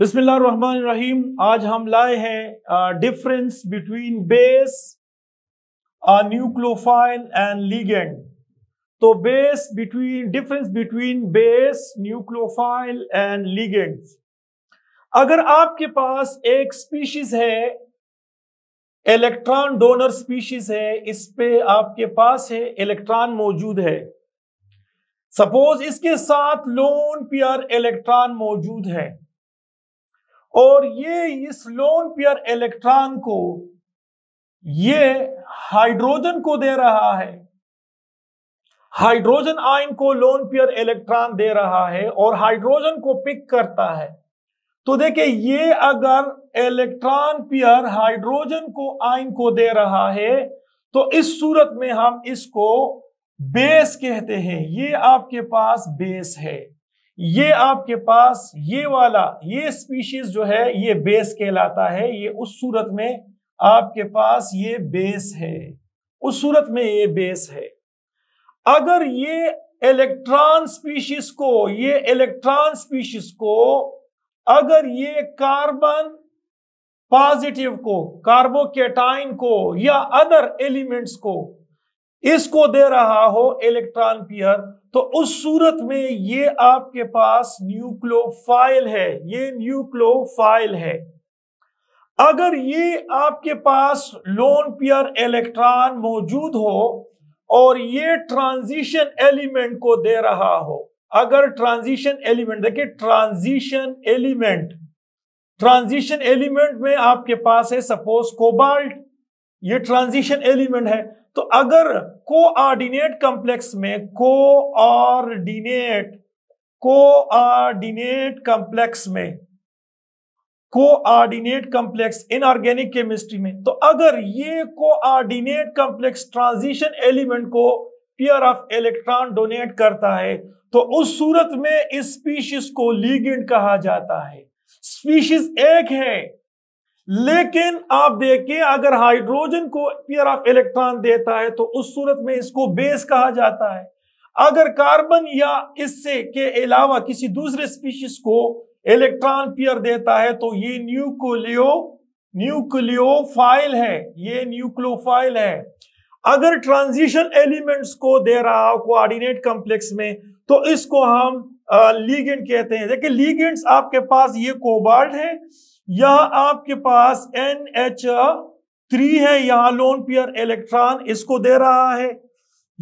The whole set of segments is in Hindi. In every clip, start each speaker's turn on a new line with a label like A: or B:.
A: बिस्मिल्लाहिर्रहमानिर्रहीम आज हम लाए हैं difference between base nucleophile and ligand तो base between difference between base nucleophile and ligand अगर आपके पास एक स्पीशीज है इलेक्ट्रॉन डोनर स्पीशीज है इस पे आपके पास है इलेक्ट्रॉन मौजूद है सपोज इसके साथ लोन पियर इलेक्ट्रॉन मौजूद है और ये इस लोन पेयर इलेक्ट्रॉन को ये हाइड्रोजन को दे रहा है हाइड्रोजन आयन को लोन पेयर इलेक्ट्रॉन दे रहा है और हाइड्रोजन को पिक करता है तो देखिए ये अगर इलेक्ट्रॉन पेयर हाइड्रोजन को आयन को दे रहा है तो इस सूरत में हम इसको बेस कहते हैं ये आपके पास बेस है ये आपके पास ये वाला ये स्पीशीज जो है ये बेस कहलाता है ये उस सूरत में आपके पास ये बेस है उस सूरत में ये बेस है अगर ये इलेक्ट्रॉन स्पीशीज को ये इलेक्ट्रॉन स्पीशीज को अगर ये कार्बन पॉजिटिव को कार्बोकेटाइन को या अदर एलिमेंट्स को इसको दे रहा हो इलेक्ट्रॉन पियर तो उस सूरत में ये आपके पास न्यूक्लोफाइल है ये न्यूक्लोफाइल है अगर ये आपके पास लोन पियर इलेक्ट्रॉन मौजूद हो और ये ट्रांजिशन एलिमेंट को दे रहा हो अगर ट्रांजिशन एलिमेंट देखिए ट्रांजिशन एलिमेंट ट्रांजिशन एलिमेंट में आपके पास है सपोज कोबाल्ट ये ट्रांजिशन एलिमेंट है तो अगर कोऑर्डिनेट कॉम्प्लेक्स में कोऑर्डिनेट कोऑर्डिनेट कॉम्प्लेक्स में कोऑर्डिनेट कॉम्प्लेक्स इनऑर्गेनिक केमिस्ट्री में तो अगर ये कोऑर्डिनेट कॉम्प्लेक्स ट्रांजिशन एलिमेंट को पेयर ऑफ इलेक्ट्रॉन डोनेट करता है तो उस सूरत में इस स्पीशीज को लीगेंड कहा जाता है स्पीशीज एक है लेकिन आप देखिए अगर हाइड्रोजन को पेयर ऑफ इलेक्ट्रॉन देता है तो उस सूरत में इसको बेस कहा जाता है अगर कार्बन या इससे के अलावा किसी दूसरे स्पीशीज को इलेक्ट्रॉन पेयर देता है तो ये न्यूक्लियो न्यूक्लियोफाइल है ये न्यूक्लियोफाइल है अगर ट्रांजिशन एलिमेंट्स को दे रहा हो कोऑर्डिनेट कॉम्प्लेक्स में तो इसको हम लीगेंट कहते हैं देखिए लीगेंट्स आपके पास ये कोबाल्ट है यह आपके पास एन एच थ्री है यहां लोन पियर इलेक्ट्रॉन इसको दे रहा है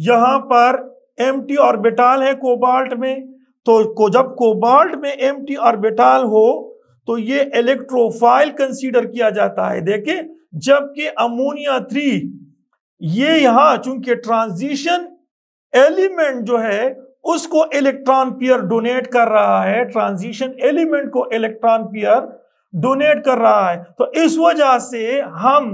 A: यहां पर एम टी बेटाल है कोबाल्ट में तो को जब कोबाल्ट में एम टी बेटाल हो तो ये इलेक्ट्रोफाइल कंसीडर किया जाता है देखे जबकि अमोनिया थ्री ये यहां चूंकि ट्रांजिशन एलिमेंट जो है उसको इलेक्ट्रॉन पियर डोनेट कर रहा है ट्रांजिशन एलिमेंट को इलेक्ट्रॉन पियर डोनेट कर रहा है तो इस वजह से हम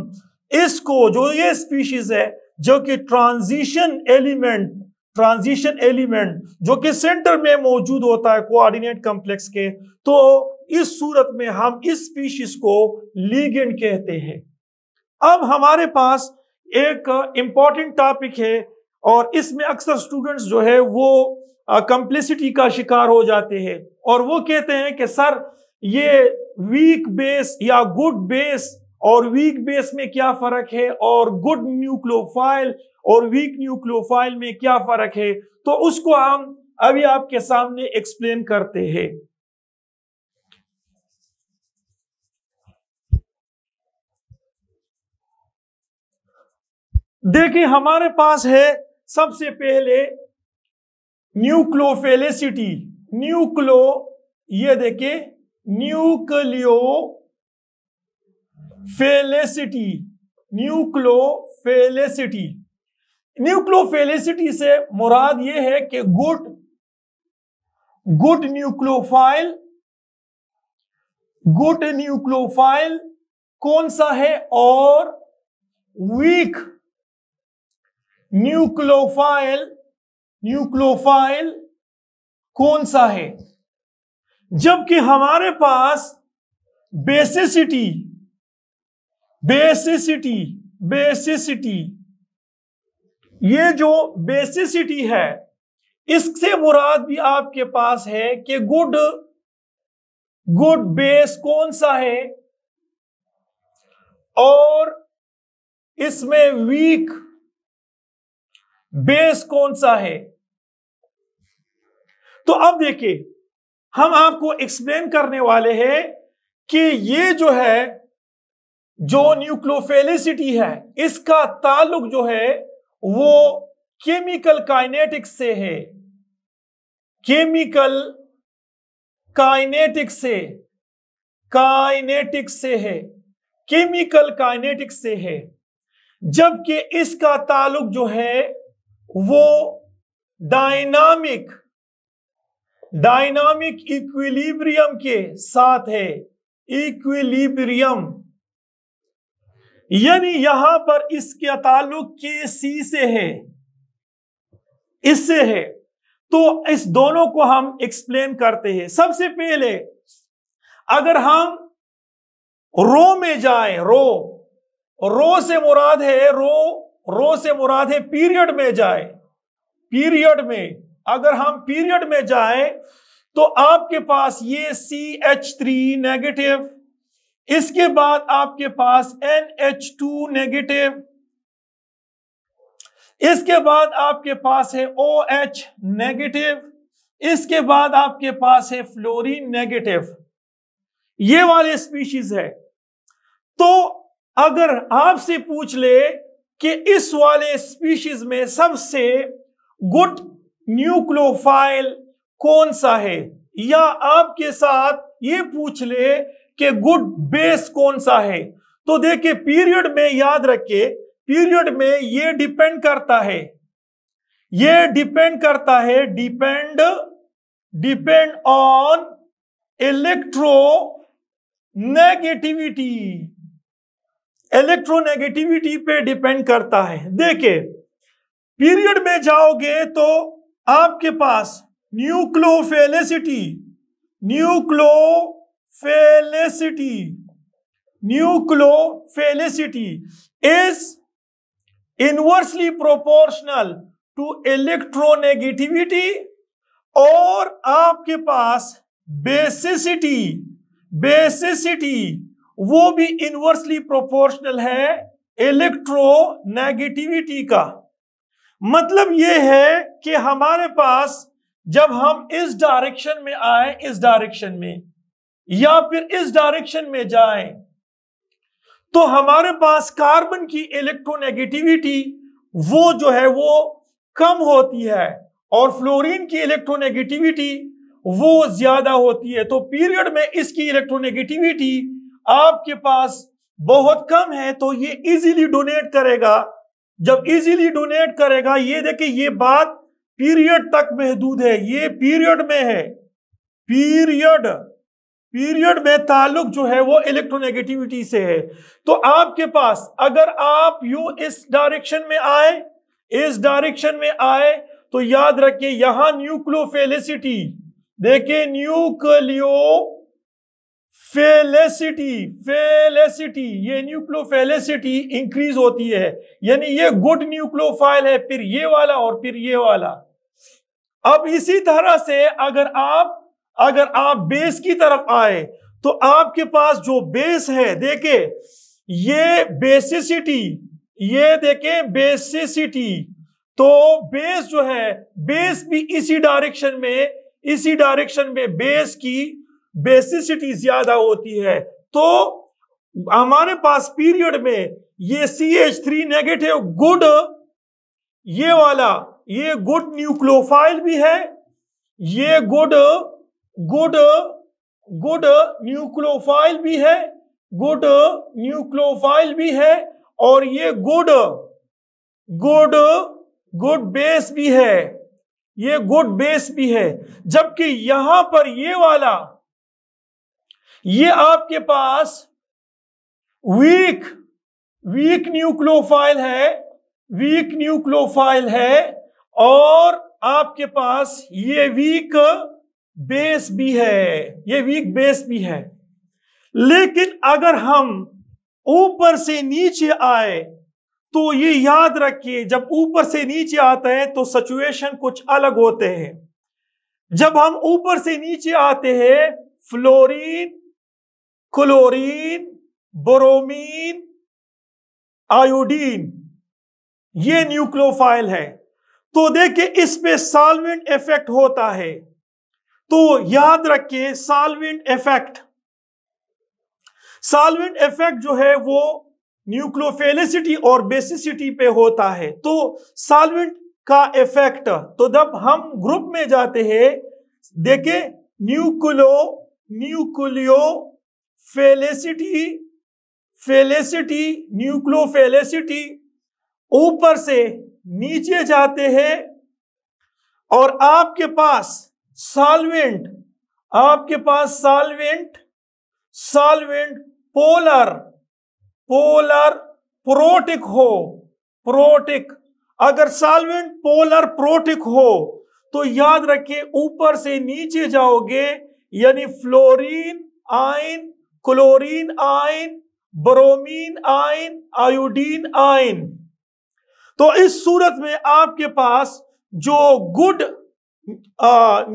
A: इसको जो ये स्पीशीज है जो कि ट्रांजिशन एलिमेंट ट्रांजिशन एलिमेंट जो कि सेंटर में मौजूद होता है कोऑर्डिनेट कॉम्प्लेक्स के तो इस सूरत में हम इस स्पीशीज को लीगेंड कहते हैं अब हमारे पास एक इंपॉर्टेंट टॉपिक है और इसमें अक्सर स्टूडेंट्स जो है वो कंप्लिसिटी का शिकार हो जाते हैं और वो कहते हैं कि सर ये वीक बेस या गुड बेस और वीक बेस में क्या फर्क है और गुड न्यूक्लोफाइल और वीक न्यूक्लोफाइल में क्या फर्क है तो उसको हम अभी आपके सामने एक्सप्लेन करते हैं देखिए हमारे पास है सबसे पहले न्यूक्लोफेलिसिटी न्यूक्लो ये देखिए न्यूक्लियो फेलेसिटी न्यूक्लोफेलेसिटी न्यूक्लोफेलेसिटी से मुराद यह है कि good good nucleophile good nucleophile कौन सा है और वीक न्यूक्लोफाइल न्यूक्लोफाइल कौन सा है जबकि हमारे पास बेसिसिटी बेसिसिटी बेसिसिटी ये जो बेसिसिटी है इससे मुराद भी आपके पास है कि गुड गुड बेस कौन सा है और इसमें वीक बेस कौन सा है तो अब देखिए हम आपको एक्सप्लेन करने वाले हैं कि ये जो है जो न्यूक्लोफेलिसिटी है इसका ताल्लुक जो है वो केमिकल काइनेटिक्स से है केमिकल काइनेटिक्स से काइनेटिक्स से है केमिकल काइनेटिक्स से है जबकि इसका ताल्लुक जो है वो डायनामिक डायनामिक इक्विलिब्रियम के साथ है इक्विलिब्रियम यानी यहां पर इसके ताल्लुक के सी से है इससे है तो इस दोनों को हम एक्सप्लेन करते हैं सबसे पहले अगर हम रो में जाए रो रो से मुराद है रो रो से मुराद है पीरियड में जाए पीरियड में अगर हम पीरियड में जाएं तो आपके पास ये सी एच थ्री नेगेटिव इसके बाद आपके पास एन एच टू नेगेटिव इसके बाद आपके पास है ओ एच नेगेटिव इसके बाद आपके पास है फ्लोरीन नेगेटिव ये वाले स्पीशीज है तो अगर आपसे पूछ ले कि इस वाले स्पीशीज में सबसे गुड न्यूक्लोफाइल कौन सा है या आपके साथ ये पूछ ले कि गुड बेस कौन सा है तो देखिए पीरियड में याद रखे पीरियड में ये डिपेंड करता है ये डिपेंड करता है depend depend on electronegativity electronegativity पे डिपेंड करता है देखिए पीरियड में जाओगे तो आपके पास nucleophilicity nucleophilicity nucleophilicity is inversely proportional to electronegativity और आपके पास बेसिसिटी बेसिसिटी वो भी इनवर्सली प्रोपोर्शनल है इलेक्ट्रोनेगेटिविटी का मतलब ये है कि हमारे पास जब हम इस डायरेक्शन में आए इस डायरेक्शन में या फिर इस डायरेक्शन में जाएं तो हमारे पास कार्बन की इलेक्ट्रोनेगेटिविटी वो जो है वो कम होती है और फ्लोरीन की इलेक्ट्रोनेगेटिविटी वो ज्यादा होती है तो पीरियड में इसकी इलेक्ट्रोनेगेटिविटी आपके पास बहुत कम है तो ये इजीली डोनेट करेगा जब इजीली डोनेट करेगा ये देखिए ये बात पीरियड तक महदूद है ये पीरियड में है पीरियड पीरियड में ताल्लुक जो है वो इलेक्ट्रोनेगेटिविटी से है तो आपके पास अगर आप यू इस डायरेक्शन में आए इस डायरेक्शन में आए तो याद रखिए यहां न्यूक्लियोफेलिसिटी देखिए न्यूक्लियो फेलेसिटी फेलेसिटी ये फेलेसिटी इंक्रीज होती है यानी ये गुड फाइल है फिर ये वाला और फिर ये वाला अब इसी तरह से अगर आप अगर आप बेस की तरफ आए तो आपके पास जो बेस है देखे ये बेसिसिटी ये देखे बेसिसिटी तो बेस जो है बेस भी इसी डायरेक्शन में इसी डायरेक्शन में बेस की बेसिसिटी ज्यादा होती है तो हमारे पास पीरियड में ये C H three negative good ये वाला ये गुड न्यूक्लोफाइल भी है ये गुड गुड गुड न्यूक्लोफाइल भी है गुड न्यूक्लोफाइल भी है और ये गुड गुड गुड बेस भी है ये गुड बेस भी है जबकि यहां पर ये वाला ये आपके पास वीक वीक न्यूक्लोफाइल है वीक न्यूक्लोफाइल है और आपके पास ये वीक बेस भी है ये वीक बेस भी है लेकिन अगर हम ऊपर से नीचे आए तो ये याद रखिए जब ऊपर से नीचे आते हैं तो सिचुएशन कुछ अलग होते हैं जब हम ऊपर से नीचे आते हैं फ्लोरीन क्लोरीन बोरोमीन आयोडीन ये न्यूक्लोफाइल है तो देखिए इस पे साल्वेंट इफेक्ट होता है तो याद रखिए साल्वेंट इफेक्ट साल्वेंट इफेक्ट जो है वो न्यूक्लोफेलिसिटी और बेसिसिटी पे होता है तो साल्वेंट का इफेक्ट तो जब हम ग्रुप में जाते हैं देखे nucleo nucleophilicity philicity nucleophilicity ऊपर से नीचे जाते हैं और आपके पास सॉल्वेंट आपके पास solvent solvent polar polar protic हो प्रोटिक अगर सॉल्वेंट पोलर प्रोटिक हो तो याद रखिए ऊपर से नीचे जाओगे यानी fluorine ion chlorine ion bromine ion iodine ion तो इस सूरत में आपके पास जो गुड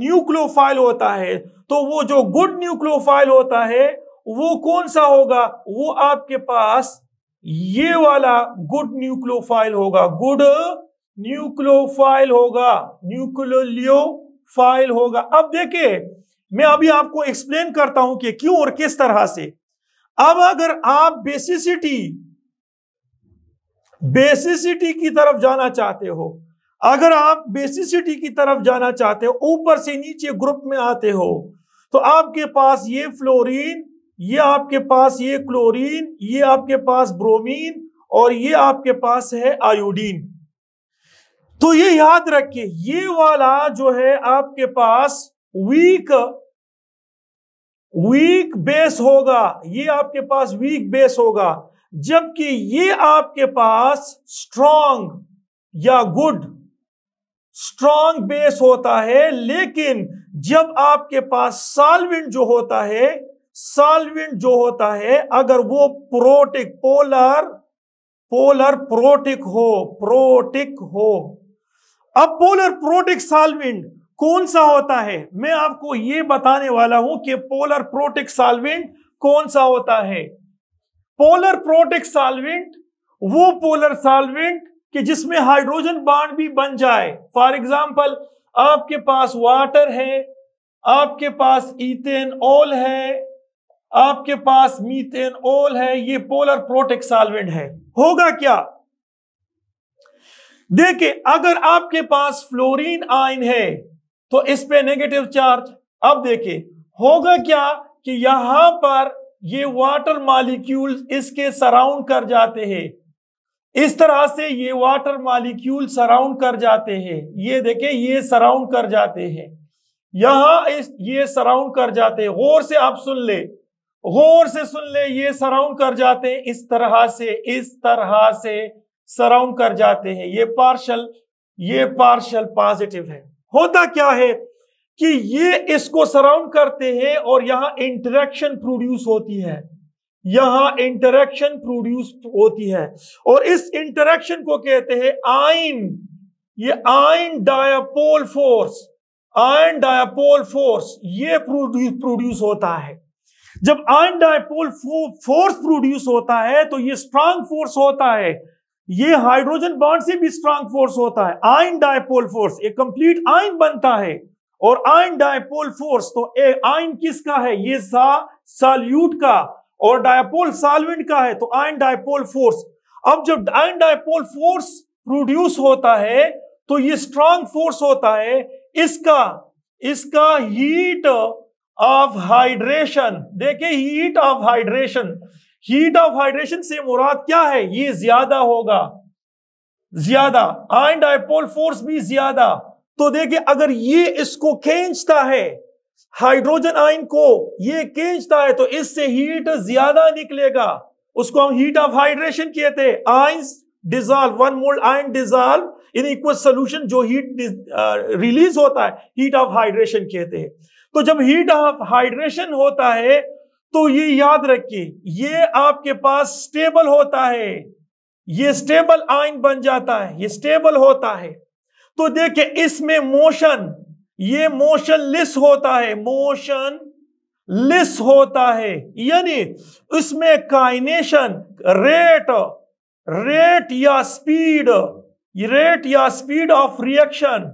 A: न्यूक्लियोफाइल होता है तो वो जो गुड न्यूक्लियोफाइल होता है वो कौन सा होगा वो आपके पास ये वाला गुड न्यूक्लियोफाइल होगा गुड न्यूक्लियोफाइल होगा फाइल होगा अब देखिए मैं अभी आपको एक्सप्लेन करता हूं कि क्यों और किस तरह से अब अगर आप बेसिसिटी बेसिसिटी की तरफ जाना चाहते हो अगर आप बेसिसिटी की तरफ जाना चाहते हो ऊपर से नीचे ग्रुप में आते हो तो आपके पास ये फ्लोरीन ये आपके पास ये क्लोरीन ये आपके पास ब्रोमीन और ये आपके पास है आयोडीन तो ये याद रखिए ये वाला जो है आपके पास वीक वीक बेस होगा ये आपके पास वीक बेस होगा जबकि ये आपके पास स्ट्रॉन्ग या गुड स्ट्रॉन्ग बेस होता है लेकिन जब आपके पास साल्विन जो होता है साल्विन जो होता है अगर वो प्रोटिक पोलर पोलर प्रोटिक हो प्रोटिक हो अब पोलर प्रोटिक साल्विन कौन सा होता है मैं आपको ये बताने वाला हूं कि पोलर प्रोटेक्ट सॉल्वेंट कौन सा होता है पोलर प्रोटेक्ट सॉल्वेंट वो पोलर सॉल्वेंट कि जिसमें हाइड्रोजन बांड भी बन जाए फॉर एग्जाम्पल आपके पास वाटर है आपके पास इथेन ओल है आपके पास मीथेन ओल है ये पोलर प्रोटेक्ट सॉल्वेंट है होगा क्या देखिए अगर आपके पास फ्लोरीन आयन है तो इस पे नेगेटिव चार्ज अब देखिए होगा क्या कि यहां पर ये वाटर मालिक्यूल इसके सराउंड कर जाते हैं इस तरह से ये वाटर मालिक्यूल सराउंड कर जाते हैं ये देखे ये सराउंड कर जाते हैं यहां इस ये सराउंड कर जाते हैं गौर से आप सुन ले गौर से सुन ले ये सराउंड कर जाते हैं इस तरह से इस तरह से सराउंड कर जाते हैं ये पार्शल ये पार्शल पॉजिटिव है होता क्या है कि ये इसको सराउंड करते हैं और यहां इंटरेक्शन प्रोड्यूस होती है यहां इंटरेक्शन प्रोड्यूस होती है और इस इंटरेक्शन को कहते हैं आइन ये ion dipole force ion dipole force ये प्रोड्यूस प्रोड्यूस होता है जब आयन डायपोल फोर्स प्रोड्यूस होता है तो ये स्ट्रांग फोर्स होता है ये हाइड्रोजन बॉन्ड से भी स्ट्रांग फोर्स होता है आयन डायपोल फोर्स एक कंप्लीट आयन बनता है और आयन डायपोल फोर्स तो ए आयन किसका है ये सा साल्यूट का और डायपोल सॉल्वेंट का है तो आयन डायपोल फोर्स अब जब आयन डायपोल फोर्स प्रोड्यूस होता है तो ये स्ट्रांग फोर्स होता है इसका इसका हीट ऑफ हाइड्रेशन देखिए heat of hydration heat of hydration से मुराद क्या है ये ज्यादा होगा ज्यादा आयन डायपोल फोर्स भी ज्यादा तो देखिए अगर ये इसको खींचता है हाइड्रोजन आयन को ये खींचता है तो इससे हीट ज्यादा निकलेगा उसको हम हीट ऑफ हाइड्रेशन कहते हैं ion dissolve one mole ion dissolve in equal solution जो हीट रिलीज होता है हीट ऑफ हाइड्रेशन कहते हैं तो जब हीट ऑफ हाइड्रेशन होता है तो ये याद रखिए ये आपके पास स्टेबल होता है ये स्टेबल आइन बन जाता है ये स्टेबल होता है तो देखिए इसमें मोशन ये मोशन लिस होता है मोशन लिस होता है यानी इसमें काइनेशन रेट रेट या स्पीड रेट या स्पीड ऑफ रिएक्शन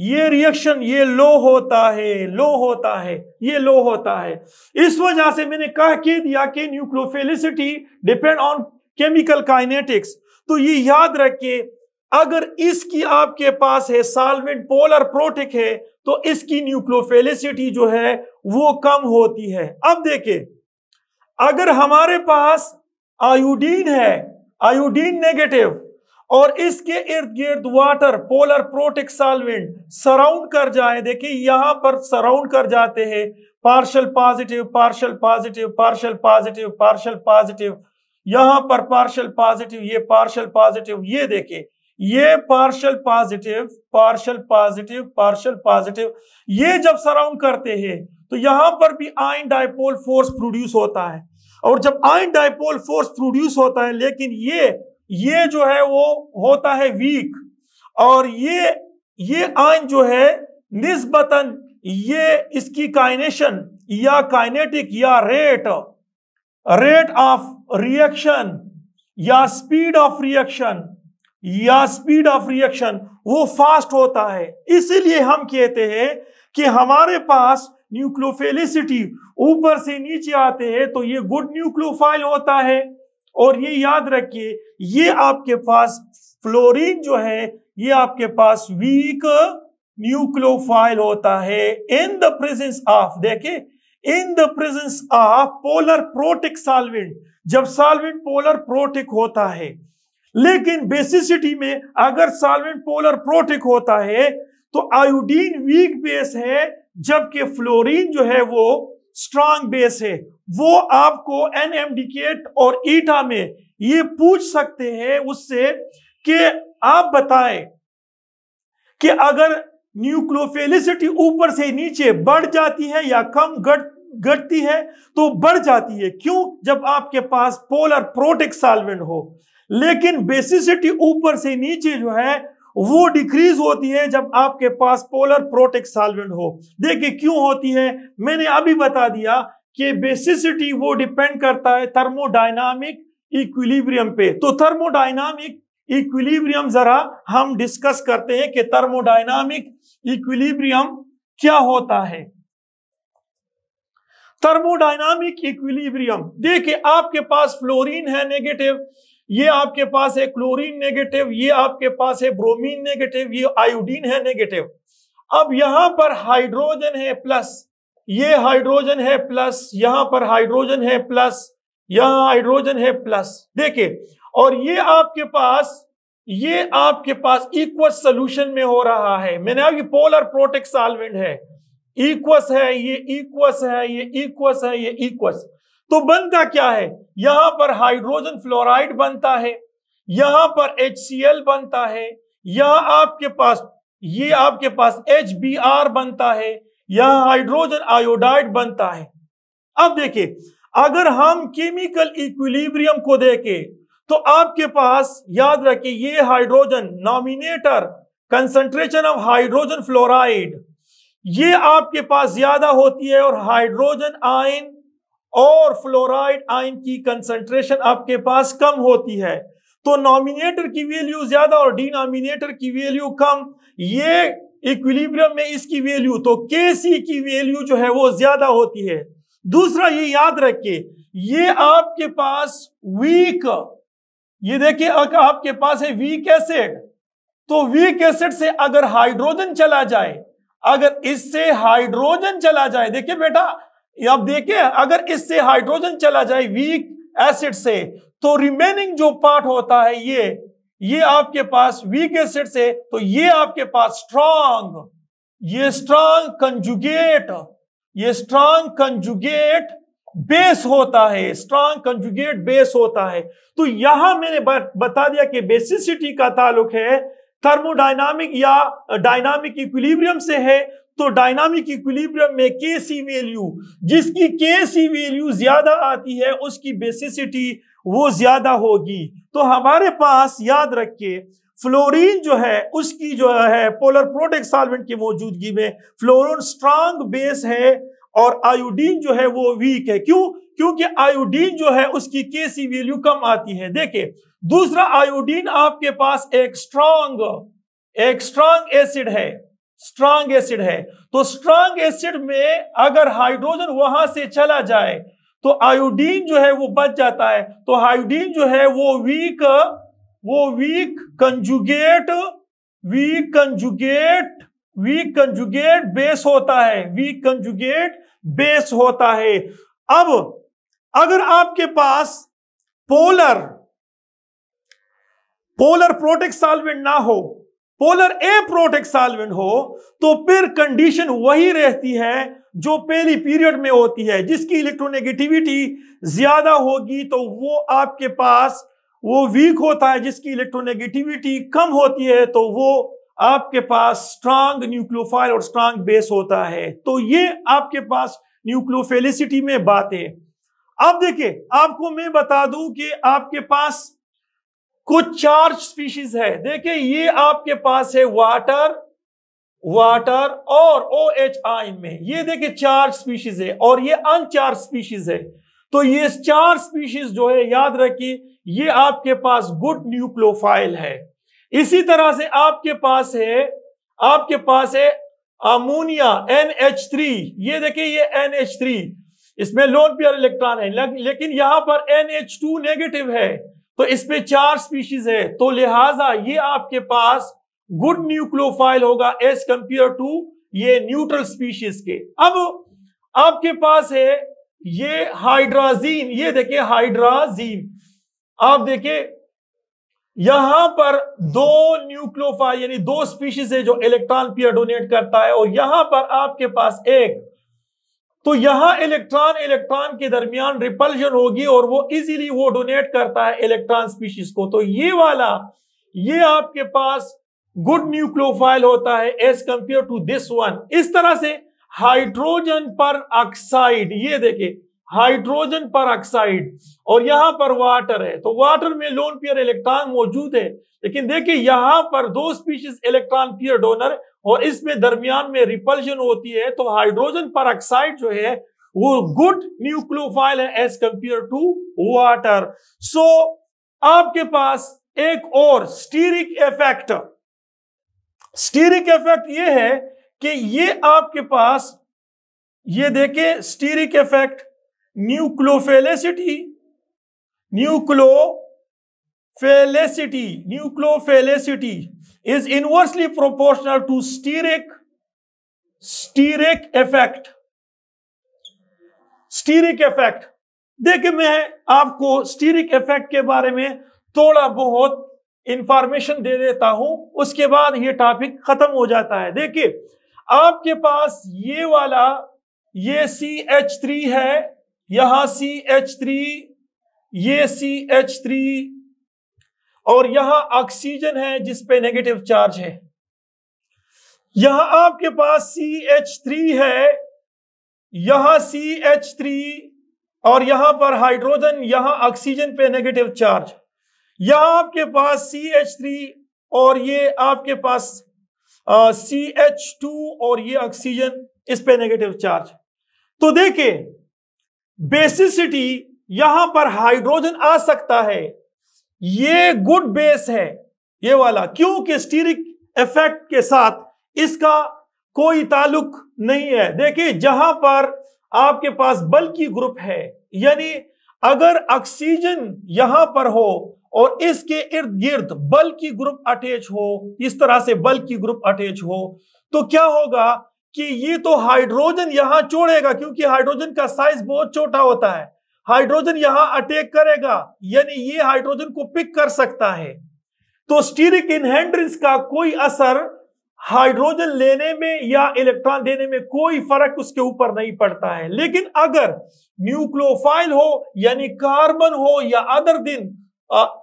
A: ये रिएक्शन ये लो होता है लो होता है ये लो होता है इस वजह से मैंने कह के दिया कि nucleophilicity depend on chemical kinetics तो ये याद रखे अगर इसकी आपके पास है सालवेंट पोलर प्रोटिक है तो इसकी न्यूक्लोफेलिसिटी जो है वो कम होती है अब देखे अगर हमारे पास आयोडीन है आयोडीन नेगेटिव और इसके इर्द गिर्द water polar protic solvent surround कर जाए देखिए यहां पर सराउंड कर जाते हैं partial positive partial positive partial positive partial positive यहां पर पार्शल पॉजिटिव ये पार्शल पॉजिटिव ये देखिए ये partial positive partial positive partial positive ये जब सराउंड करते हैं तो यहां पर भी आइन डायपोल फोर्स प्रोड्यूस होता है और जब आइन डायपोल फोर्स प्रोड्यूस होता है लेकिन ये ये जो है वो होता है वीक और ये ये आयन जो है निस्बतन ये इसकी काइनेशन या काइनेटिक या रेट रेट ऑफ रिएक्शन या स्पीड ऑफ रिएक्शन या स्पीड ऑफ रिएक्शन वो फास्ट होता है इसीलिए हम कहते हैं कि हमारे पास न्यूक्लोफेलिसिटी ऊपर से नीचे आते हैं तो ये गुड न्यूक्लियोफाइल होता है और ये याद रखिए ये आपके पास फ्लोरीन जो है ये आपके पास वीक न्यूक्लोफाइल होता है इन द प्रेजेंस ऑफ देखे in the presence of polar protic solvent जब सॉल्वेंट पोलर प्रोटिक होता है लेकिन बेसिसिटी में अगर सॉल्वेंट पोलर प्रोटिक होता है तो आयोडीन वीक बेस है जबकि फ्लोरीन जो है वो स्ट्रांग बेस है वो आपको एन एम डिकेट और ईटा में ये पूछ सकते हैं उससे कि आप बताएं कि अगर न्यूक्लोफेलिसिटी ऊपर से नीचे बढ़ जाती है या कम घट घटती है तो बढ़ जाती है क्यों जब आपके पास पोलर प्रोटेक सॉल्वेंट हो लेकिन बेसिसिटी ऊपर से नीचे जो है वो डिक्रीज होती है जब आपके पास पोलर प्रोटेक सॉल्वेंट हो देखिए क्यों होती है मैंने अभी बता दिया कि बेसिसिटी वो डिपेंड करता है थर्मोडाइनामिक इक्विलिब्रियम पे तो थर्मोडाइनामिक इक्विलिब्रियम जरा हम डिस्कस करते हैं कि थर्मोडाइनामिक इक्विलिब्रियम क्या होता है थर्मोडाइनामिक इक्विलिब्रियम देखिए आपके पास फ्लोरीन है नेगेटिव ये आपके पास है क्लोरीन नेगेटिव ये आपके पास है ब्रोमीन नेगेटिव ये आयोडीन है नेगेटिव अब यहां पर हाइड्रोजन है प्लस ये हाइड्रोजन है प्लस यहां पर हाइड्रोजन है प्लस यहां हाइड्रोजन है प्लस देखिए और ये आपके पास ये आपके पास इक्वस सोल्यूशन में हो रहा है मैंने आप पोलर प्रोटेक्ट सॉल्वेंट है इक्वस है ये इक्वस है ये इक्वस है ये इक्वस तो बनता क्या है यहां पर हाइड्रोजन फ्लोराइड बनता है यहां पर एच बनता है यहां आपके पास ये आपके पास एच बनता है यह हाइड्रोजन आयोडाइड बनता है अब देखिए अगर हम केमिकल इक्विलिब्रियम को देखें तो आपके पास याद रखिए ये हाइड्रोजन नॉमिनेटर कंसंट्रेशन ऑफ हाइड्रोजन फ्लोराइड ये आपके पास ज्यादा होती है और हाइड्रोजन आयन और फ्लोराइड आयन की कंसंट्रेशन आपके पास कम होती है तो नॉमिनेटर की वैल्यू ज्यादा और डिनोमिनेटर की वैल्यू कम ये इक्विलिब्रियम में इसकी वैल्यू तो के सी की वैल्यू जो है वो ज्यादा होती है दूसरा ये याद रखिए ये आपके पास वीक ये देखिए आपके पास है वीक एसिड तो वीक एसिड से अगर हाइड्रोजन चला जाए अगर इससे हाइड्रोजन चला जाए देखिए बेटा आप देखिए अगर इससे हाइड्रोजन चला जाए वीक एसिड से तो रिमेनिंग जो पार्ट होता है ये ये आपके पास वीक एसिड है तो ये आपके पास स्ट्रांग ये स्ट्रांग कंजुगेट ये स्ट्रांग कंजुगेट बेस होता है स्ट्रांग कंजुगेट बेस होता है तो यहां मैंने बता दिया कि बेसिसिटी का ताल्लुक है थर्मोडाइनामिक या डायनामिक इक्विलिब्रियम से है तो डायनामिक इक्विलिब्रियम में के सी वैल्यू जिसकी के सी वैल्यू ज्यादा आती है उसकी बेसिसिटी वो ज्यादा होगी तो हमारे पास याद के फ्लोरीन जो है उसकी जो है पोलर प्रोटेक्ट सॉल्वेंट की मौजूदगी में फ्लोरोन स्ट्रांग बेस है और आयोडीन जो है वो वीक है क्यों क्योंकि आयोडीन जो है उसकी के सी वैल्यू कम आती है देखिए दूसरा आयोडीन आपके पास एक स्ट्रांग एक स्ट्रांग एसिड है स्ट्रांग एसिड है तो स्ट्रांग एसिड में अगर हाइड्रोजन वहां से चला जाए तो आयोडीन जो है वो बच जाता है तो आयोडीन जो है वो वीक वो weak conjugate weak conjugate weak conjugate base होता है वीक कंजुगेट बेस होता है अब अगर आपके पास पोलर पोलर प्रोटेक्ट सॉल्वेंट ना हो पोलर ए प्रोटेक सॉल्वेंट हो तो फिर कंडीशन वही रहती है जो पहली पीरियड में होती है जिसकी इलेक्ट्रोनेगेटिविटी ज्यादा होगी तो वो आपके पास वो वीक होता है जिसकी इलेक्ट्रोनेगेटिविटी कम होती है तो वो आपके पास स्ट्रांग न्यूक्लियोफाइल और स्ट्रांग बेस होता है तो ये आपके पास न्यूक्लियोफेलिसिटी में बात है अब देखिए आपको मैं बता दूं कि आपके पास कुछ चार स्पीशीज है देखिए ये आपके पास है वाटर वाटर और ओ एच आई में ये देखिए चार स्पीशीज है और ये अनचार स्पीशीज है तो ये चार स्पीशीज जो है याद रखिए ये आपके पास गुड न्यूक्लोफाइल है इसी तरह से आपके पास है आपके पास है अमोनिया NH3 ये देखिए ये NH3 इसमें लोन पेयर इलेक्ट्रॉन है लेकिन यहां पर NH2 नेगेटिव है तो इसमें चार स्पीशीज है तो लिहाजा ये आपके पास गुड न्यूक्लोफाइल होगा एज कंपेयर टू ये न्यूट्रल स्पीशीज के अब आपके पास है ये हाइड्राजीन ये देखिए हाइड्राजीन आप देखिए यहां पर दो न्यूक्लोफाइल यानी दो स्पीशीज है जो इलेक्ट्रॉन पियर डोनेट करता है और यहां पर आपके पास एक तो यहां इलेक्ट्रॉन इलेक्ट्रॉन के दरमियान रिपल्शन होगी और वो इजीली वो डोनेट करता है इलेक्ट्रॉन स्पीशीज को तो ये वाला ये आपके पास गुड न्यूक्लोफाइल होता है as compare to this one इस तरह से हाइड्रोजन पर ऑक्साइड ये देखे हाइड्रोजन पर ऑक्साइड और यहां पर वाटर है तो वाटर में लोन पियर इलेक्ट्रॉन मौजूद है लेकिन देखिए यहां पर दो स्पीशीज इलेक्ट्रॉन पियर डोनर और इसमें दरमियान में रिपल्जन होती है तो हाइड्रोजन पर ऑक्साइड जो है वो गुड न्यूक्लोफाइल है as compare to water so आपके पास एक और स्टीरिक इफेक्ट स्टीरिक इफेक्ट ये है कि ये आपके पास ये देखे steric effect nucleophilicity nucleophilicity nucleophilicity is inversely proportional to steric steric effect steric effect देखिए मैं आपको स्टीरिक इफेक्ट के बारे में थोड़ा बहुत इंफॉर्मेशन दे देता हूं उसके बाद ये टॉपिक खत्म हो जाता है देखिए आपके पास ये वाला ये सी एच थ्री है यहां सी एच थ्री ये सी एच थ्री और यहां ऑक्सीजन है जिस पे नेगेटिव चार्ज है यहां आपके पास सी एच थ्री है यहां सी एच थ्री और यहां पर हाइड्रोजन यहां ऑक्सीजन पे नेगेटिव चार्ज यहां आपके पास सी एच थ्री और ये आपके पास सी एच टू और ये ऑक्सीजन इस पे नेगेटिव चार्ज तो देखिए बेसिसिटी यहां पर हाइड्रोजन आ सकता है ये गुड बेस है ये वाला क्योंकि स्टीरिक इफेक्ट के साथ इसका कोई ताल्लुक नहीं है देखिए जहां पर आपके पास बल की ग्रुप है यानी अगर ऑक्सीजन यहां पर हो और इसके इर्द गिर्द बल की ग्रुप अटैच हो इस तरह से बल की ग्रुप अटैच हो तो क्या होगा कि ये तो हाइड्रोजन यहां छोड़ेगा क्योंकि हाइड्रोजन का साइज बहुत छोटा होता है हाइड्रोजन यहां अटैक करेगा यानी ये हाइड्रोजन को पिक कर सकता है तो स्टीरिक इनहेंड्रेंस का कोई असर हाइड्रोजन लेने में या इलेक्ट्रॉन देने में कोई फर्क उसके ऊपर नहीं पड़ता है लेकिन अगर न्यूक्लोफाइल हो यानी कार्बन हो या अदर दिन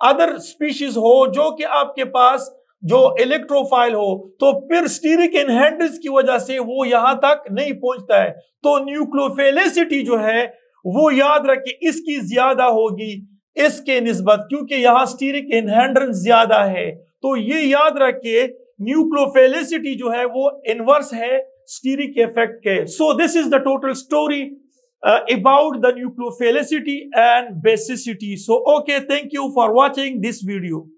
A: अदर स्पीशीज हो जो कि आपके पास जो इलेक्ट्रोफाइल हो तो फिर स्टीरिक इनहेंड्रेंस की वजह से वो यहां तक नहीं पहुंचता है तो न्यूक्लोफेलिसिटी जो है वो याद रखे इसकी ज्यादा होगी इसके नस्बत क्योंकि यहां स्टीरिक इनहेंड्रेंस ज्यादा है तो ये याद रखे न्यूक्लोफेलिसिटी जो है वो इनवर्स है स्टीरिक इफेक्ट के so this is the total story about the nucleophilicity and basicity so okay thank you for watching this video